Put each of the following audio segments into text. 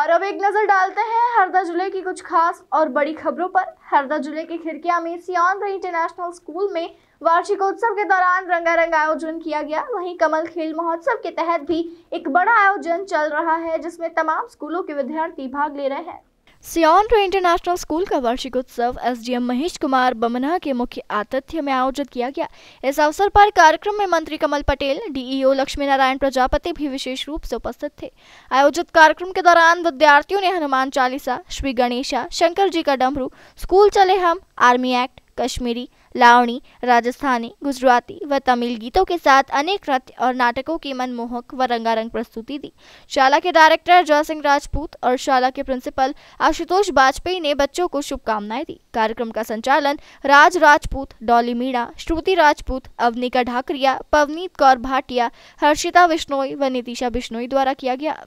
और अब एक नज़र डालते हैं हरदा जिले की कुछ खास और बड़ी खबरों पर हरदा जिले के खिड़किया में सियान इंटरनेशनल स्कूल में वार्षिकोत्सव के दौरान रंगारंग आयोजन किया गया वहीं कमल खेल महोत्सव के तहत भी एक बड़ा आयोजन चल रहा है जिसमें तमाम स्कूलों के विद्यार्थी भाग ले रहे हैं सियान टू इंटरनेशनल स्कूल का वार्षिक उत्सव एसडीएम महेश कुमार बमना के मुख्य आतिथ्य में आयोजित किया गया इस अवसर पर कार्यक्रम में मंत्री कमल पटेल डीईओ लक्ष्मी नारायण प्रजापति भी विशेष रूप से उपस्थित थे आयोजित कार्यक्रम के दौरान विद्यार्थियों ने हनुमान चालीसा श्री गणेशा शंकर जी का डमरू स्कूल चले हम आर्मी एक्ट कश्मीरी लावणी राजस्थानी गुजराती व तमिल गीतों के साथ अनेक नृत्य और नाटकों की मनमोहक व रंगारंग प्रस्तुति दी शाला के डायरेक्टर जय सिंह राजपूत और शाला के प्रिंसिपल आशुतोष वाजपेयी ने बच्चों को शुभकामनाएं दी कार्यक्रम का संचालन राज राजपूत डॉली मीणा श्रुति राजपूत अवनिका ढाकरिया पवनीत कौर भाटिया हर्षिता बिश्नोई व नितिशा बिश्नोई द्वारा किया गया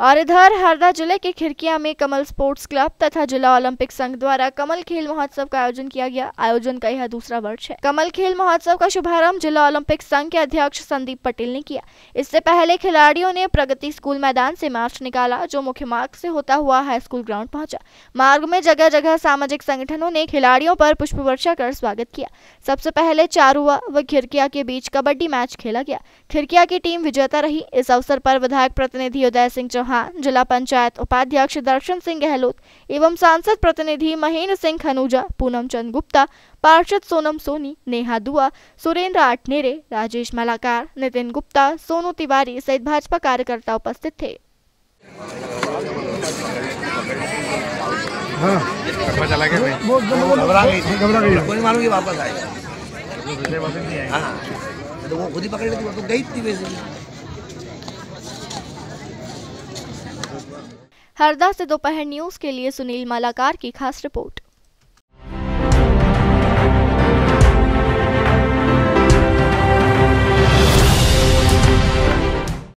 और इधर हरदा जिले के खिड़किया में कमल स्पोर्ट्स क्लब तथा जिला ओलंपिक संघ द्वारा कमल खेल महोत्सव का आयोजन किया गया आयोजन का यह दूसरा वर्ष है कमल खेल महोत्सव का शुभारंभ जिला ओलंपिक संघ के अध्यक्ष संदीप पटेल ने किया इससे पहले खिलाड़ियों ने प्रगति स्कूल मैदान से मार्च निकाला जो मुख्य मार्ग से होता हुआ हाई स्कूल ग्राउंड पहुंचा मार्ग में जगह जगह सामाजिक संगठनों ने खिलाड़ियों पर पुष्प वर्षा कर स्वागत किया सबसे पहले चारुआ व खिड़किया के बीच कबड्डी मैच खेला गया खिड़किया की टीम विजेता रही इस अवसर पर विधायक प्रतिनिधि उदय सिंह चौहान जिला पंचायत उपाध्यक्ष दर्शन सिंह गहलोत एवं सांसद प्रतिनिधि महेंद्र सिंह खनुजा पूनम चंद गुप्ता पार्षद सोनम सोनी नेहा दुआ सुरेंद्र आठनेरे राजेश मलाकार नितिन गुप्ता सोनू तिवारी सहित भाजपा कार्यकर्ता उपस्थित थे हाँ।, हाँ। तो वो खुद ही पकड़ लेती वो तो गई थी वैसे हरदा से दोपहर न्यूज के लिए सुनील मालाकार की खास रिपोर्ट